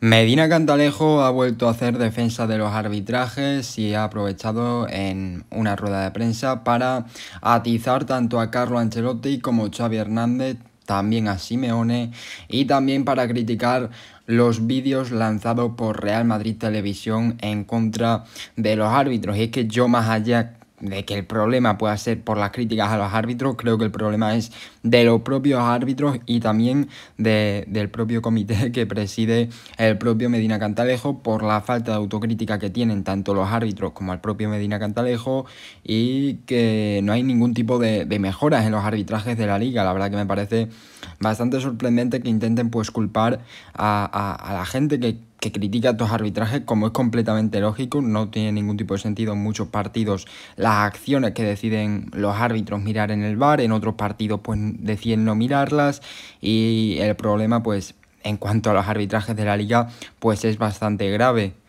Medina Cantalejo ha vuelto a hacer defensa de los arbitrajes y ha aprovechado en una rueda de prensa para atizar tanto a Carlo Ancelotti como Xavi Hernández, también a Simeone y también para criticar los vídeos lanzados por Real Madrid Televisión en contra de los árbitros. Y es que yo más allá de que el problema pueda ser por las críticas a los árbitros, creo que el problema es de los propios árbitros y también de, del propio comité que preside el propio Medina Cantalejo por la falta de autocrítica que tienen tanto los árbitros como el propio Medina Cantalejo y que no hay ningún tipo de, mejoras en los arbitrajes de la liga. La verdad que me parece bastante sorprendente que intenten pues culpar a, a, a la gente que que critica estos arbitrajes, como es completamente lógico, no tiene ningún tipo de sentido en muchos partidos las acciones que deciden los árbitros mirar en el bar, en otros partidos pues deciden no mirarlas y el problema pues en cuanto a los arbitrajes de la liga pues es bastante grave.